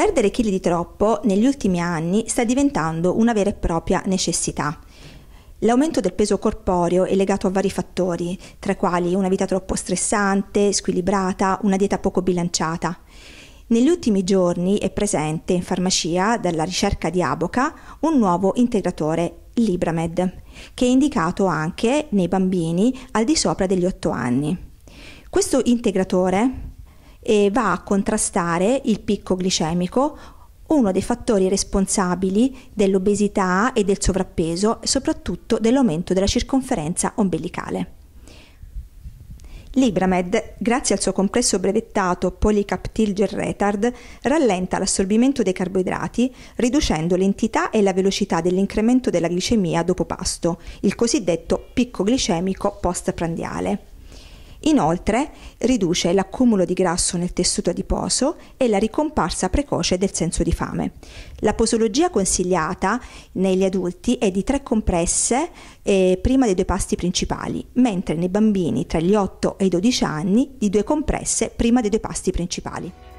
Perdere chili di troppo negli ultimi anni sta diventando una vera e propria necessità. L'aumento del peso corporeo è legato a vari fattori, tra quali una vita troppo stressante, squilibrata, una dieta poco bilanciata. Negli ultimi giorni è presente in farmacia, dalla ricerca di Aboca, un nuovo integratore Libramed, che è indicato anche nei bambini al di sopra degli 8 anni. Questo integratore e va a contrastare il picco glicemico, uno dei fattori responsabili dell'obesità e del sovrappeso e soprattutto dell'aumento della circonferenza ombelicale. Libramed, grazie al suo complesso brevettato Polycaptilger Retard, rallenta l'assorbimento dei carboidrati, riducendo l'entità e la velocità dell'incremento della glicemia dopo pasto, il cosiddetto picco glicemico postprandiale. Inoltre riduce l'accumulo di grasso nel tessuto adiposo e la ricomparsa precoce del senso di fame. La posologia consigliata negli adulti è di tre compresse eh, prima dei due pasti principali, mentre nei bambini tra gli 8 e i 12 anni di due compresse prima dei due pasti principali.